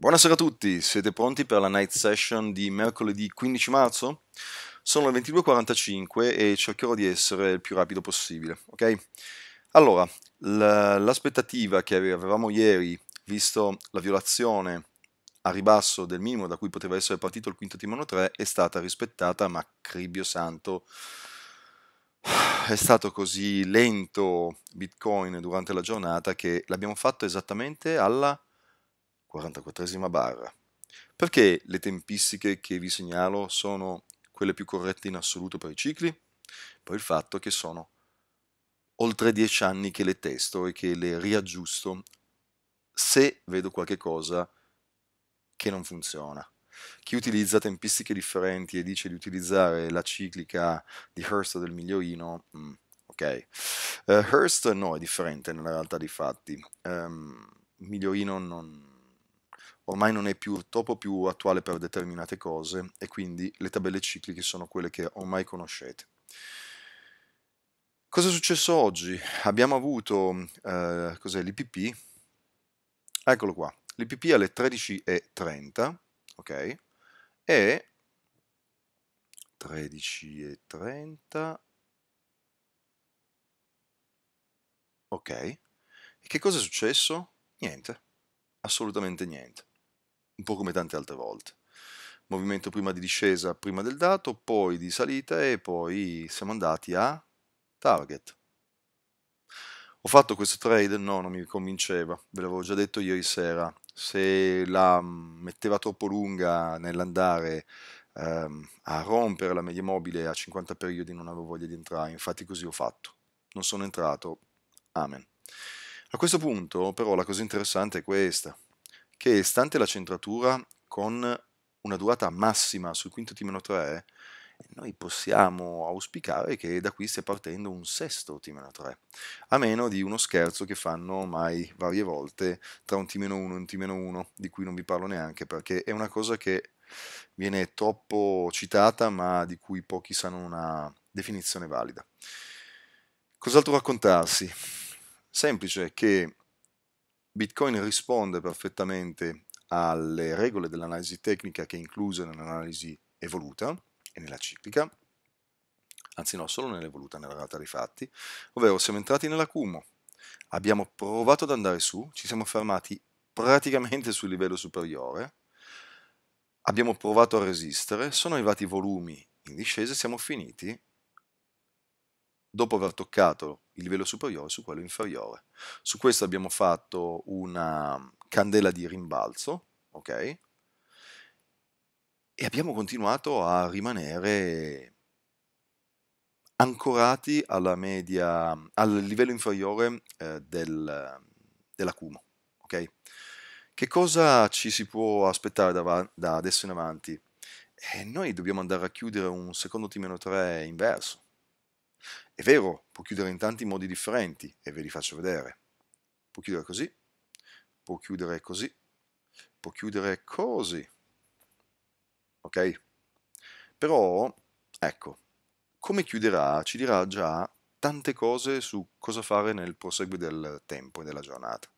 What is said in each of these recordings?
Buonasera a tutti, siete pronti per la night session di mercoledì 15 marzo? Sono le 22.45 e cercherò di essere il più rapido possibile, ok? Allora, l'aspettativa che avevamo ieri, visto la violazione a ribasso del minimo da cui poteva essere partito il quinto timone 3, è stata rispettata, ma cribbio santo, è stato così lento Bitcoin durante la giornata che l'abbiamo fatto esattamente alla 44esima barra, perché le tempistiche che vi segnalo sono quelle più corrette in assoluto per i cicli? Per il fatto che sono oltre 10 anni che le testo e che le riaggiusto se vedo qualche cosa che non funziona. Chi utilizza tempistiche differenti e dice di utilizzare la ciclica di Hearst del migliorino, mm, ok. Uh, Hearst no, è differente nella realtà dei fatti. Um, ehm, migliorino non, ormai non è più, troppo più attuale per determinate cose e quindi le tabelle cicliche sono quelle che ormai conoscete. Cosa è successo oggi? Abbiamo avuto eh, cos'è, l'IPP, eccolo qua, l'IPP alle 13.30, ok? E 13.30, ok? E che cosa è successo? Niente assolutamente niente, un po' come tante altre volte. Movimento prima di discesa, prima del dato, poi di salita e poi siamo andati a target. Ho fatto questo trade? No, non mi convinceva, ve l'avevo già detto ieri sera. Se la mm, metteva troppo lunga nell'andare ehm, a rompere la media mobile a 50 periodi non avevo voglia di entrare, infatti così ho fatto. Non sono entrato. Amen. A questo punto però la cosa interessante è questa, che stante la centratura con una durata massima sul quinto T-3, noi possiamo auspicare che da qui stia partendo un sesto T-3, a meno di uno scherzo che fanno ormai varie volte tra un T-1 e un T-1, di cui non vi parlo neanche perché è una cosa che viene troppo citata ma di cui pochi sanno una definizione valida. Cos'altro raccontarsi? Semplice che Bitcoin risponde perfettamente alle regole dell'analisi tecnica che è inclusa nell'analisi evoluta e nella ciclica, anzi no, solo nell'evoluta, nella realtà dei fatti, ovvero siamo entrati nell'acumo, abbiamo provato ad andare su, ci siamo fermati praticamente sul livello superiore, abbiamo provato a resistere, sono arrivati i volumi in discesa, siamo finiti dopo aver toccato il livello superiore su quello inferiore. Su questo abbiamo fatto una candela di rimbalzo, ok? E abbiamo continuato a rimanere ancorati alla media, al livello inferiore eh, del, dell'acumo, ok? Che cosa ci si può aspettare da, da adesso in avanti? Eh, noi dobbiamo andare a chiudere un secondo T-3 inverso è vero, può chiudere in tanti modi differenti e ve li faccio vedere. Può chiudere così, può chiudere così, può chiudere così. Ok? Però, ecco, come chiuderà ci dirà già tante cose su cosa fare nel proseguo del tempo e della giornata.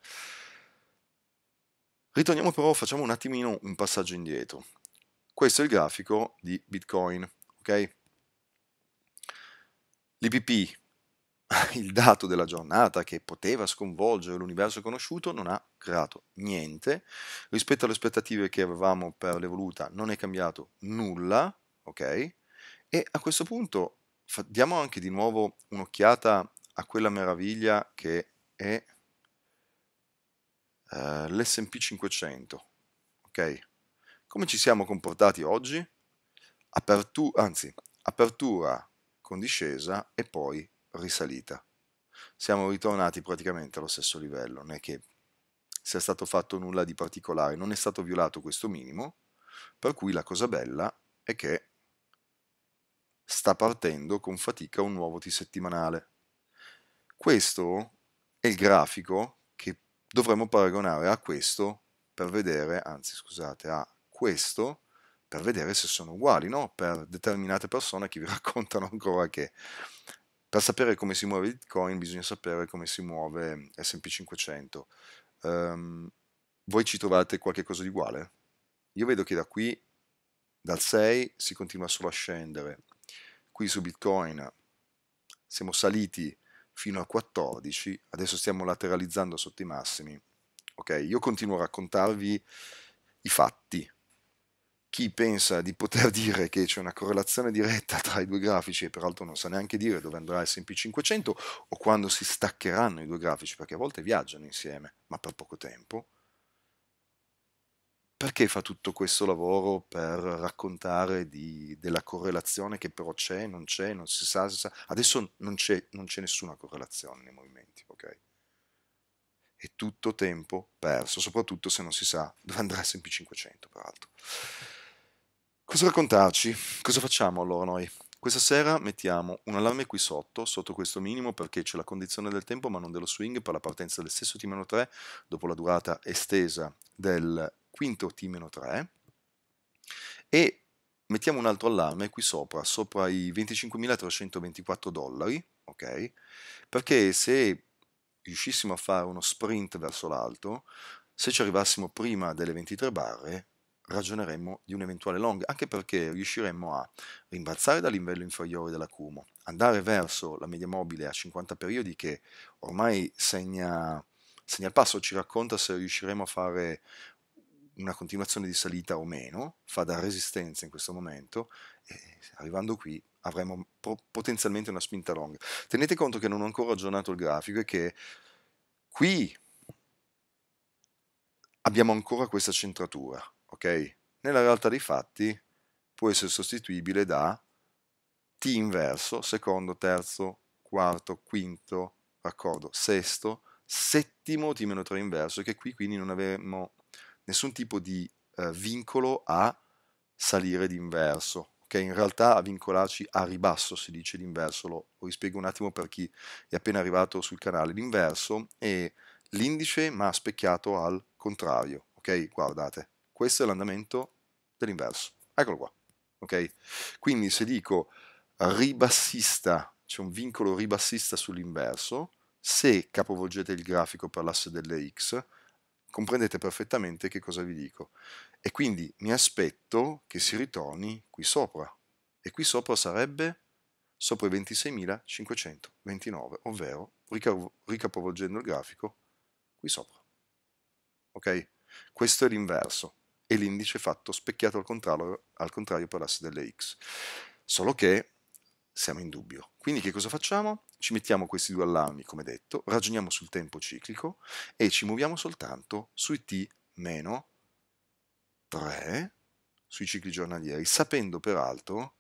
Ritorniamo però, facciamo un attimino un passaggio indietro. Questo è il grafico di Bitcoin, ok? L'IPP, il dato della giornata che poteva sconvolgere l'universo conosciuto, non ha creato niente. Rispetto alle aspettative che avevamo per l'evoluta, non è cambiato nulla, ok? E a questo punto diamo anche di nuovo un'occhiata a quella meraviglia che è uh, l'SP 500, ok? Come ci siamo comportati oggi? Apertu- anzi, apertura con discesa e poi risalita. Siamo ritornati praticamente allo stesso livello, non è che sia stato fatto nulla di particolare, non è stato violato questo minimo, per cui la cosa bella è che sta partendo con fatica un nuovo T-settimanale. Questo è il grafico che dovremmo paragonare a questo per vedere, anzi scusate, a questo per vedere se sono uguali, no? per determinate persone che vi raccontano ancora che per sapere come si muove Bitcoin bisogna sapere come si muove SP 500. Um, voi ci trovate qualche cosa di uguale? Io vedo che da qui, dal 6, si continua solo a scendere. Qui su Bitcoin siamo saliti fino a 14, adesso stiamo lateralizzando sotto i massimi. Ok, io continuo a raccontarvi i fatti, chi pensa di poter dire che c'è una correlazione diretta tra i due grafici e peraltro non sa neanche dire dove andrà S&P 500 o quando si staccheranno i due grafici, perché a volte viaggiano insieme, ma per poco tempo, perché fa tutto questo lavoro per raccontare di, della correlazione che però c'è, non c'è, non si sa, si sa. adesso non c'è, nessuna correlazione nei movimenti, ok? È tutto tempo perso, soprattutto se non si sa dove andrà S&P 500, peraltro. Cosa raccontarci? Cosa facciamo allora noi? Questa sera mettiamo un allarme qui sotto, sotto questo minimo, perché c'è la condizione del tempo ma non dello swing per la partenza del stesso T-3 dopo la durata estesa del quinto T-3 e mettiamo un altro allarme qui sopra, sopra i 25.324 dollari, ok? Perché se riuscissimo a fare uno sprint verso l'alto, se ci arrivassimo prima delle 23 barre ragioneremmo di un eventuale long, anche perché riusciremmo a rimbalzare dal livello inferiore dell'acumo, andare verso la media mobile a 50 periodi che ormai segna, segna il passo, ci racconta se riusciremo a fare una continuazione di salita o meno, fa da resistenza in questo momento, e arrivando qui avremo potenzialmente una spinta long. Tenete conto che non ho ancora aggiornato il grafico e che qui abbiamo ancora questa centratura, ok? Nella realtà dei fatti può essere sostituibile da t inverso, secondo, terzo, quarto, quinto, raccordo, sesto, settimo t 3 inverso, che qui quindi non avremo nessun tipo di eh, vincolo a salire d'inverso, che in realtà a vincolarci a ribasso si dice l'inverso, lo, lo rispiego un attimo per chi è appena arrivato sul canale, l'inverso è l'indice ma specchiato al contrario, ok? Guardate questo è l'andamento dell'inverso. Eccolo qua. Okay? Quindi se dico ribassista, c'è un vincolo ribassista sull'inverso, se capovolgete il grafico per l'asse delle x, comprendete perfettamente che cosa vi dico. E quindi mi aspetto che si ritorni qui sopra. E qui sopra sarebbe sopra i 26.529, ovvero, ricapovolgendo il grafico, qui sopra. Ok? Questo è l'inverso e l'indice fatto specchiato al contrario, al contrario per l'asse delle x. Solo che siamo in dubbio. Quindi che cosa facciamo? Ci mettiamo questi due allarmi, come detto, ragioniamo sul tempo ciclico e ci muoviamo soltanto sui t meno 3 sui cicli giornalieri, sapendo peraltro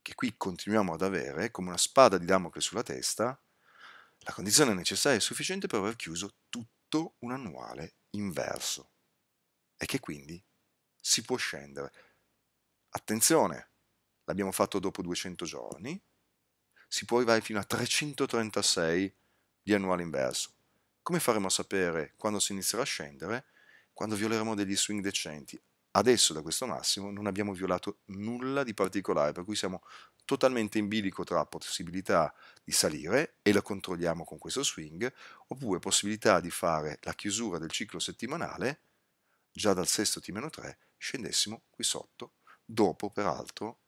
che qui continuiamo ad avere, come una spada di Damocle sulla testa, la condizione necessaria e sufficiente per aver chiuso tutto un annuale inverso e che quindi si può scendere. Attenzione, l'abbiamo fatto dopo 200 giorni, si può arrivare fino a 336 di annuale inverso. Come faremo a sapere quando si inizierà a scendere? Quando violeremo degli swing decenti. Adesso da questo massimo non abbiamo violato nulla di particolare, per cui siamo totalmente in bilico tra possibilità di salire e la controlliamo con questo swing, oppure possibilità di fare la chiusura del ciclo settimanale già dal sesto T-3 scendessimo qui sotto, dopo peraltro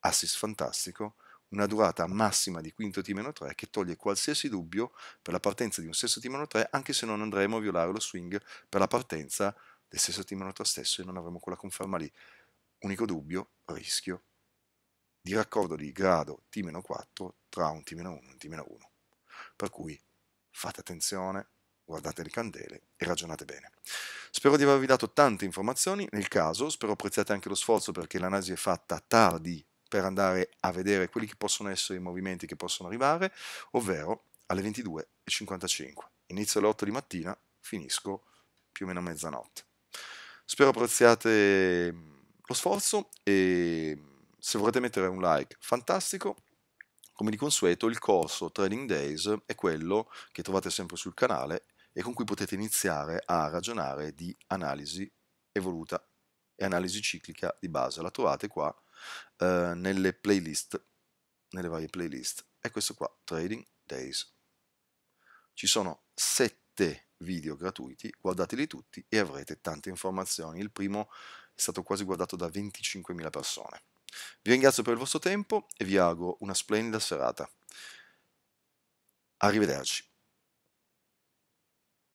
assist fantastico, una durata massima di quinto T-3 che toglie qualsiasi dubbio per la partenza di un sesto T-3 anche se non andremo a violare lo swing per la partenza del sesto T-3 stesso e non avremo quella conferma lì. Unico dubbio, rischio di raccordo di grado T-4 tra un T-1 e un T-1. Per cui fate attenzione, guardate le candele e ragionate bene. Spero di avervi dato tante informazioni, nel caso spero apprezziate anche lo sforzo perché l'analisi è fatta tardi per andare a vedere quelli che possono essere i movimenti che possono arrivare, ovvero alle 22.55. Inizio alle 8 di mattina, finisco più o meno a mezzanotte. Spero apprezziate mm, lo sforzo e mm, se volete mettere un like, fantastico. Come di consueto il corso Trading Days è quello che trovate sempre sul canale e con cui potete iniziare a ragionare di analisi evoluta e analisi ciclica di base. La trovate qua eh, nelle playlist, nelle varie playlist. È questo qua, Trading Days. Ci sono sette video gratuiti, guardateli tutti e avrete tante informazioni. Il primo è stato quasi guardato da 25.000 persone. Vi ringrazio per il vostro tempo e vi auguro una splendida serata. Arrivederci.